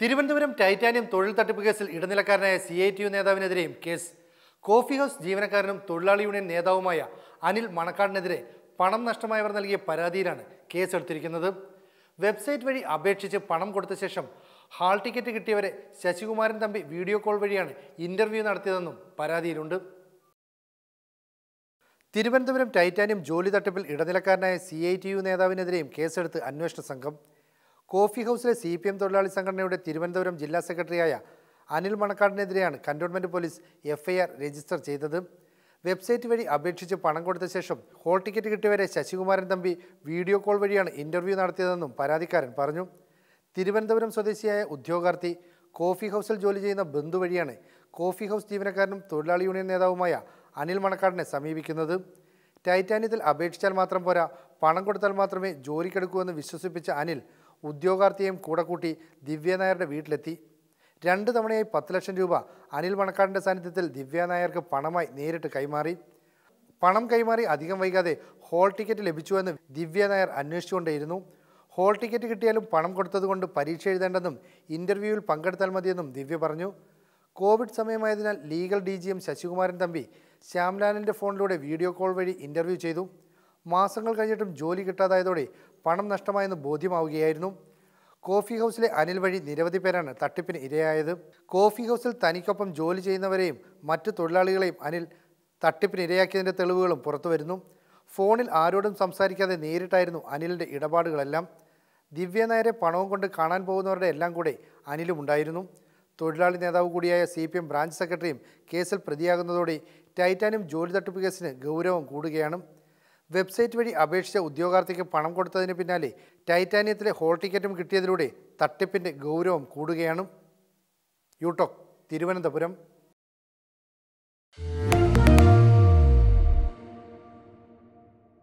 Thiruvananthapuram titanium തൊഴിൽ തട്ടിപ്പ് കേസിൽ ഇടനിലക്കാരനായ സി ഐ ടി യു നേതാവിനെതിരെയും കേസ് കോഫി ഹൗസ് ജീവനക്കാരനും തൊഴിലാളി യൂണിയൻ നേതാവുമായ അനിൽ മണക്കാടിനെതിരെ പണം നഷ്ടമായവർ നൽകിയ പരാതിയിലാണ് കേസ് എടുത്തിരിക്കുന്നത് വെബ്സൈറ്റ് വഴി അപേക്ഷിച്ച് പണം കൊടുത്ത ശേഷം ഹാൾ ടിക്കറ്റ് കിട്ടിയവരെ ശശികുമാരൻ തമ്പി വീഡിയോ കോൾ വഴിയാണ് ഇൻ്റർവ്യൂ നടത്തിയതെന്നും പരാതിയിലുണ്ട് തിരുവനന്തപുരം ടൈറ്റാനിയം ജോലി തട്ടിപ്പിൽ ഇടനിലക്കാരനായ സി ഐ ടി യു നേതാവിനെതിരെയും കേസെടുത്ത് അന്വേഷണ സംഘം കോഫി ഹൗസിലെ സി പി എം തൊഴിലാളി സംഘടനയുടെ തിരുവനന്തപുരം ജില്ലാ സെക്രട്ടറിയായ അനിൽ മണക്കാടിനെതിരെയാണ് കൻ്റോൺമെൻറ്റ് പോലീസ് എഫ്ഐആർ രജിസ്റ്റർ ചെയ്തത് വെബ്സൈറ്റ് വഴി അപേക്ഷിച്ച് പണം കൊടുത്ത ശേഷം ഹോൾ ടിക്കറ്റ് കിട്ടിയവരെ ശശികുമാരൻ തമ്പി വീഡിയോ കോൾ വഴിയാണ് ഇൻ്റർവ്യൂ നടത്തിയതെന്നും പരാതിക്കാരൻ പറഞ്ഞു തിരുവനന്തപുരം സ്വദേശിയായ ഉദ്യോഗാർത്ഥി കോഫി ഹൗസിൽ ജോലി ചെയ്യുന്ന ബന്ധു വഴിയാണ് കോഫി ഹൗസ് ജീവനക്കാരനും തൊഴിലാളി യൂണിയൻ നേതാവുമായ അനിൽ മണക്കാടിനെ സമീപിക്കുന്നത് ടൈറ്റാനിയത്തിൽ അപേക്ഷിച്ചാൽ മാത്രം പോരാ പണം കൊടുത്താൽ മാത്രമേ ജോലിക്കെടുക്കൂ എന്ന് വിശ്വസിപ്പിച്ച അനിൽ ഉദ്യോഗാർത്ഥിയെയും കൂടെ കൂട്ടി ദിവ്യനായരുടെ വീട്ടിലെത്തി രണ്ട് തവണയായി പത്ത് ലക്ഷം രൂപ അനിൽ മണക്കാടിൻ്റെ സാന്നിധ്യത്തിൽ ദിവ്യനായർക്ക് പണമായി നേരിട്ട് കൈമാറി പണം കൈമാറി അധികം വൈകാതെ ഹോൾ ടിക്കറ്റ് ലഭിച്ചുവെന്ന് ദിവ്യനായർ അന്വേഷിച്ചുകൊണ്ടേയിരുന്നു ഹോൾ ടിക്കറ്റ് കിട്ടിയാലും പണം കൊടുത്തതുകൊണ്ട് പരീക്ഷ എഴുതേണ്ടെന്നും ഇൻ്റർവ്യൂവിൽ പങ്കെടുത്താൽ മതിയെന്നും ദിവ്യ പറഞ്ഞു കോവിഡ് സമയമായതിനാൽ legal D G M Sasikumaran Thampi ശ്യാംലാലിൻ്റെ ഫോണിലൂടെ വീഡിയോ കോൾ വഴി ഇൻ്റർവ്യൂ ചെയ്തു മാസങ്ങൾ കഴിഞ്ഞിട്ടും ജോലി കിട്ടാതായതോടെ പണം നഷ്ടമായെന്ന് ബോധ്യമാവുകയായിരുന്നു കോഫി ഹൗസിലെ അനിൽ വഴി നിരവധി പേരാണ് തട്ടിപ്പിന് ഇരയായത് കോഫി ഹൗസിൽ തനിക്കൊപ്പം ജോലി ചെയ്യുന്നവരെയും മറ്റു തൊഴിലാളികളെയും അനിൽ തട്ടിപ്പിന് ഇരയാക്കിയതിൻ്റെ തെളിവുകളും പുറത്തുവരുന്നു ഫോണിൽ ആരോടും സംസാരിക്കാതെ നേരിട്ടായിരുന്നു അനിലിൻ്റെ ഇടപാടുകളെല്ലാം ദിവ്യ നായരെ പണവും കൊണ്ട് കാണാൻ പോകുന്നവരുടെ എല്ലാം കൂടെ അനിലും ഉണ്ടായിരുന്നു തൊഴിലാളി നേതാവ് കൂടിയായ സി പി എം ബ്രാഞ്ച് സെക്രട്ടറിയും കേസിൽ പ്രതിയാകുന്നതോടെ ടൈറ്റാനിയം ജോലി തട്ടിപ്പ് കേസിന് ഗൗരവം കൂടുകയാണ് വെബ്സൈറ്റ് വഴി അപേക്ഷിച്ച ഉദ്യോഗാർത്ഥിക്ക് പണം കൊടുത്തതിന് പിന്നാലെ ടൈറ്റാനിയത്തിലെ ഹോൾ ടിക്കറ്റും കിട്ടിയതിലൂടെ തട്ടിപ്പിൻ്റെ ഗൗരവം കൂടുകയാണ് യൂടോക് തിരുവനന്തപുരം